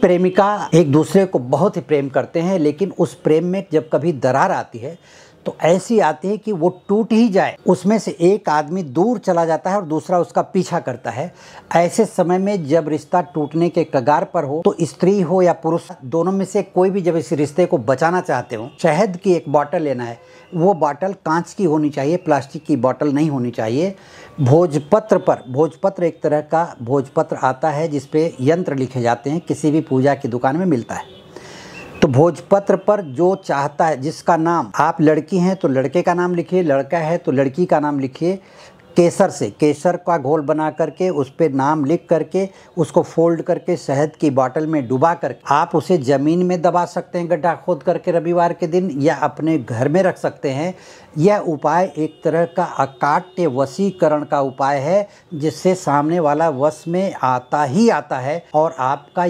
प्रेमिका एक दूसरे को बहुत ही प्रेम करते हैं लेकिन उस प्रेम में जब कभी दरार आती है तो ऐसी आती है कि वो टूट ही जाए उसमें से एक आदमी दूर चला जाता है और दूसरा उसका पीछा करता है ऐसे समय में जब रिश्ता टूटने के कगार पर हो तो स्त्री हो या पुरुष दोनों में से कोई भी जब इस रिश्ते को बचाना चाहते हो शहद की एक बॉटल लेना है वो बॉटल कांच की होनी चाहिए प्लास्टिक की बॉटल नहीं होनी चाहिए भोजपत्र पर भोजपत्र एक तरह का भोजपत्र आता है जिसपे यंत्र लिखे जाते हैं किसी भी पूजा की दुकान में मिलता है तो भोजपत्र पर जो चाहता है जिसका नाम आप लड़की हैं तो लड़के का नाम लिखिए लड़का है तो लड़की का नाम लिखिए केसर से केसर का घोल बना करके उस पर नाम लिख करके उसको फोल्ड करके शहद की बॉटल में डुबा कर आप उसे ज़मीन में दबा सकते हैं गड्ढा खोद करके रविवार के दिन या अपने घर में रख सकते हैं यह उपाय एक तरह का अकाट्य वसीकरण का उपाय है जिससे सामने वाला वश में आता ही आता है और आपका